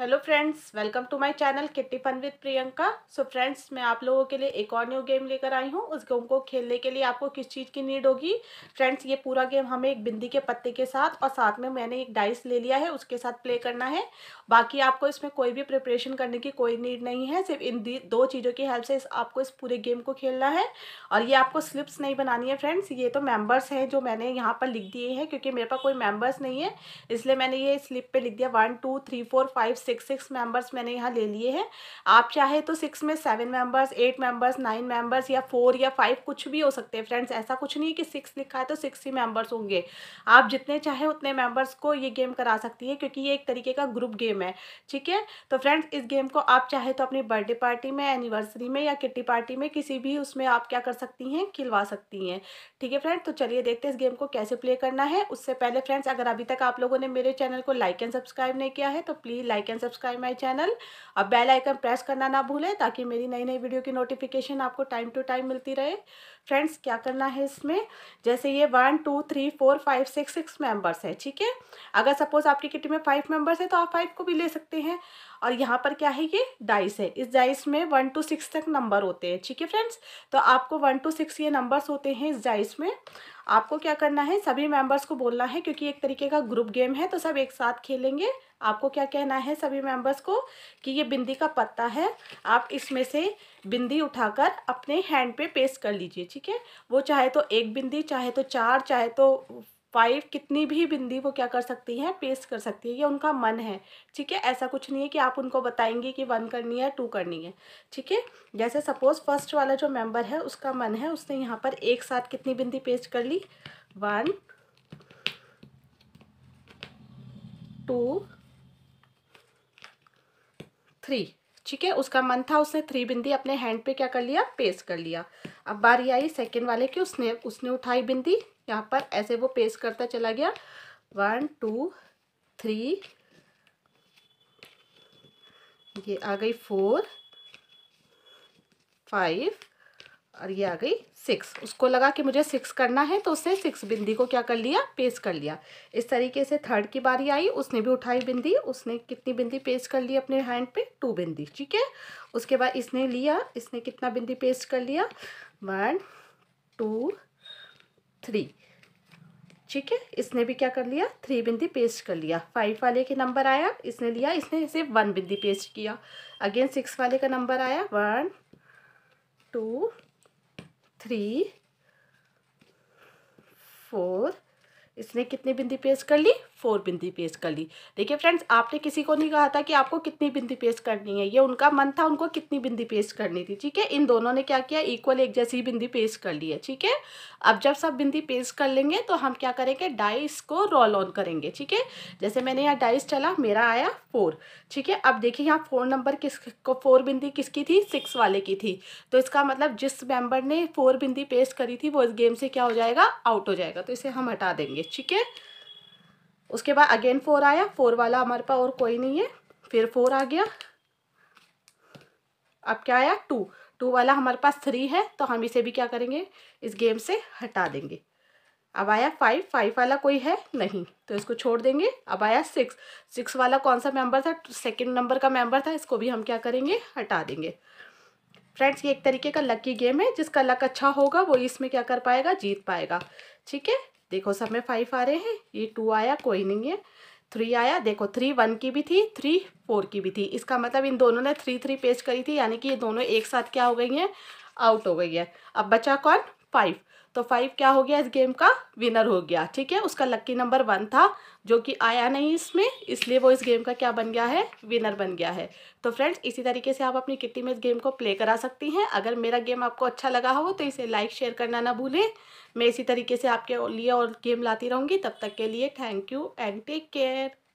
hello friends welcome to my channel kitty fun with Priyanka so friends मैं आप लोगों के लिए एक और न्यू गेम लेकर आई हूँ उस गेम को खेलने के लिए आपको किस चीज़ की नीड होगी फ्रेंड्स ये पूरा गेम हमें एक बिंदी के पत्ते के साथ और साथ में मैंने एक डाइस ले लिया है उसके साथ प्ले करना है बाकी आपको इसमें कोई भी प्रिपरेशन करने की कोई नीड नहीं है सिर्फ इन दो चीज़ों की हेल्प से इस, आपको इस पूरे गेम को खेलना है और ये आपको स्लिप्स नहीं बनानी है फ्रेंड्स ये तो मेम्बर्स हैं जो मैंने यहाँ पर लिख दिए हैं क्योंकि मेरे पास कोई मेम्बर्स नहीं है इसलिए मैंने ये स्लिप पर लिख दिया one two three four five six six members मैंने यहाँ ले लिए हैं आप चाहे तो सिक्स में seven members eight members nine members या फोर या फाइव कुछ भी हो सकते हैं फ्रेंड्स ऐसा कुछ नहीं है कि सिक्स लिखा है तो सिक्स ही मेंबर्स होंगे आप जितने चाहे उतने मेंबर्स को ये गेम करा सकती है क्योंकि ये एक तरीके का ग्रुप गेम है ठीक है तो फ्रेंड्स इस गेम को आप चाहे तो अपनी बर्थडे पार्टी में एनिवर्सरी में या किट्टी पार्टी में किसी भी उसमें आप क्या कर सकती हैं खिलवा सकती हैं ठीक है फ्रेंड्स तो चलिए देखते हैं इस गेम को कैसे प्ले करना है उससे पहले फ्रेंड्स अगर अभी तक आप लोगों ने मेरे चैनल को लाइक एंड सब्सक्राइब नहीं किया है तो please like and and subscribe my channel और बेल आइकन प्रेस करना ना भूलें ताकि मेरी नई नई वीडियो की नोटिफिकेशन आपको टाइम टू टाइम मिलती रहे फ्रेंड्स क्या करना है इसमें जैसे ये one two three four five six six members है ठीक है अगर सपोज आपकी किट में फाइव मेम्बर्स है तो आप फाइव को भी ले सकते हैं और यहाँ पर क्या है ये डाइस है इस डाइस में वन टू सिक्स तक नंबर होते हैं ठीक है फ्रेंड्स तो आपको वन टू सिक्स ये नंबर्स होते हैं इस डाइस में आपको क्या करना है सभी मेंबर्स को बोलना है क्योंकि एक तरीके का ग्रुप गेम है तो सब एक साथ खेलेंगे आपको क्या कहना है सभी मेंबर्स को कि ये बिंदी का पत्ता है आप इसमें से बिंदी उठाकर अपने हैंड पे पेस्ट कर लीजिए ठीक है वो चाहे तो एक बिंदी चाहे तो चार चाहे तो वाइफ कितनी भी बिंदी वो क्या कर सकती हैं पेस्ट कर सकती है ये उनका मन है ठीक है ऐसा कुछ नहीं है कि आप उनको बताएंगे कि वन करनी है टू करनी है ठीक है जैसे सपोज़ फर्स्ट वाला जो मेंबर है उसका मन है उसने यहाँ पर एक साथ कितनी बिंदी पेस्ट कर ली वन टू थ्री ठीक है उसका मन था उसने थ्री बिंदी अपने हैंड पे क्या कर लिया पेस्ट कर लिया अब बारी आई सेकेंड वाले की उसने उसने उठाई बिंदी यहाँ पर ऐसे वो पेस्ट करता चला गया वन टू थ्री ये आ गई फोर फाइव और ये आ गई सिक्स उसको लगा कि मुझे सिक्स करना है तो उसने सिक्स बिंदी को क्या कर लिया पेस्ट कर लिया इस तरीके से थर्ड की बारी आई उसने भी उठाई बिंदी उसने कितनी बिंदी पेस्ट कर ली अपने हैंड पे टू बिंदी ठीक है उसके बाद इसने लिया इसने कितना बिंदी पेस्ट कर लिया वन टू थ्री ठीक है इसने भी क्या कर लिया थ्री बिंदी पेस्ट कर लिया फाइव वाले के नंबर आया इसने लिया इसने सिर्फ वन बिंदी पेस्ट किया अगेन सिक्स वाले का नंबर आया वन टू three, four, इसने कितनी बिंदी पेस्ट कर ली फोर बिंदी पेस्ट कर ली देखिए फ्रेंड्स आपने किसी को नहीं कहा था कि आपको कितनी बिंदी पेस्ट करनी है ये उनका मन था उनको कितनी बिंदी पेस्ट करनी थी ठीक है इन दोनों ने क्या किया इक्वल एक जैसी बिंदी पेस्ट कर ली है ठीक है अब जब सब बिंदी पेस्ट कर लेंगे तो हम क्या करेंगे डाइस को रोल ऑन करेंगे ठीक है जैसे मैंने यहाँ डाइस चला मेरा आया फोर ठीक है अब देखिए यहाँ फोर नंबर किस को फोर बिंदी किसकी थी सिक्स वाले की थी तो इसका मतलब जिस मेंबर ने फोर बिंदी पेस्ट करी थी वो इस गेम से क्या हो जाएगा आउट हो जाएगा तो इसे हम हटा देंगे लेंगे ठीक है उसके बाद अगेन फोर आया फोर वाला हमारे पास और कोई नहीं है फिर फोर आ गया अब क्या आया टू टू वाला हमारे पास थ्री है तो हम इसे भी क्या करेंगे इस गेम से हटा देंगे अब आया फाइव फाइव वाला कोई है नहीं तो इसको छोड़ देंगे अब आया सिक्स सिक्स वाला कौन सा मेंबर था सेकंड नंबर का मेंबर था इसको भी हम क्या करेंगे हटा देंगे फ्रेंड्स ये एक तरीके का लकी गेम है जिसका लक अच्छा होगा वो इसमें क्या कर पाएगा जीत पाएगा ठीक है देखो सब में फाइव आ रहे हैं ये टू आया कोई नहीं है थ्री आया देखो थ्री वन की भी थी थ्री फोर की भी थी इसका मतलब इन दोनों ने थ्री थ्री पेस्ट करी थी यानी कि ये दोनों एक साथ क्या हो गई हैं आउट हो गई है अब बचा कौन फाइव तो फाइव क्या हो गया इस गेम का विनर हो गया ठीक है उसका लक्की नंबर वन था जो कि आया नहीं इसमें इसलिए वो इस गेम का क्या बन गया है विनर बन गया है तो फ्रेंड्स इसी तरीके से आप अपनी किट्टी में इस गेम को प्ले करा सकती हैं अगर मेरा गेम आपको अच्छा लगा हो तो इसे लाइक शेयर करना ना भूलें मैं इसी तरीके से आपके लिए और गेम लाती रहूँगी तब तक के लिए thank you and take care